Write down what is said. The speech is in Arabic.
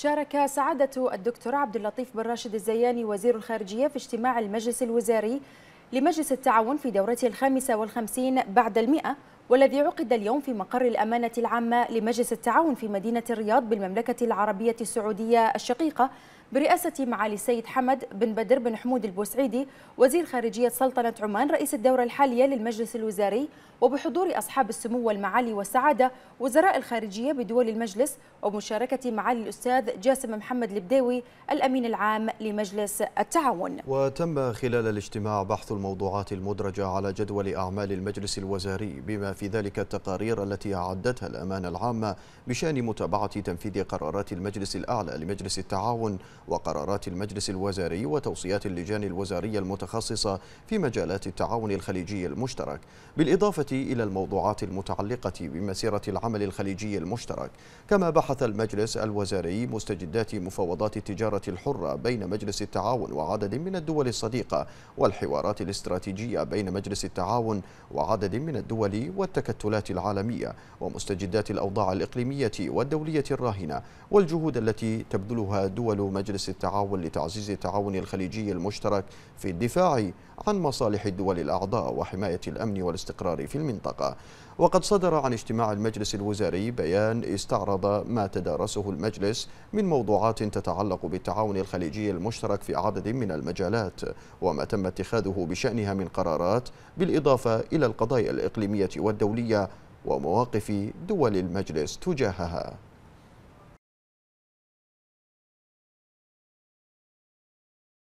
شارك سعادة الدكتور عبد اللطيف بن راشد الزياني وزير الخارجية في اجتماع المجلس الوزاري لمجلس التعاون في دورته الخامسة والخمسين بعد المئة والذي عقد اليوم في مقر الأمانة العامة لمجلس التعاون في مدينة الرياض بالمملكة العربية السعودية الشقيقة برئاسة معالي السيد حمد بن بدر بن حمود البوسعيدي وزير خارجية سلطنة عمان رئيس الدورة الحالية للمجلس الوزاري وبحضور أصحاب السمو والمعالي والسعادة وزراء الخارجية بدول المجلس ومشاركة معالي الأستاذ جاسم محمد البداوي الأمين العام لمجلس التعاون وتم خلال الاجتماع بحث الموضوعات المدرجة على جدول أعمال المجلس الوزاري بما في ذلك التقارير التي أعدتها الأمانة العامة بشأن متابعة تنفيذ قرارات المجلس الأعلى لمجلس التعاون وقرارات المجلس الوزاري وتوصيات اللجان الوزارية المتخصصة في مجالات التعاون الخليجي المشترك بالإضافة إلى الموضوعات المتعلقة بمسيرة العمل الخليجي المشترك كما بحث المجلس الوزاري مستجدات مفاوضات التجارة الحرة بين مجلس التعاون وعدد من الدول الصديقة والحوارات الاستراتيجية بين مجلس التعاون وعدد من الدول والتكتلات العالمية ومستجدات الأوضاع الإقليمية والدولية الراهنة والجهود التي تبذلها دول مجلس مجلس التعاون لتعزيز التعاون الخليجي المشترك في الدفاع عن مصالح الدول الأعضاء وحماية الأمن والاستقرار في المنطقة وقد صدر عن اجتماع المجلس الوزاري بيان استعرض ما تدارسه المجلس من موضوعات تتعلق بالتعاون الخليجي المشترك في عدد من المجالات وما تم اتخاذه بشأنها من قرارات بالإضافة إلى القضايا الإقليمية والدولية ومواقف دول المجلس تجاهها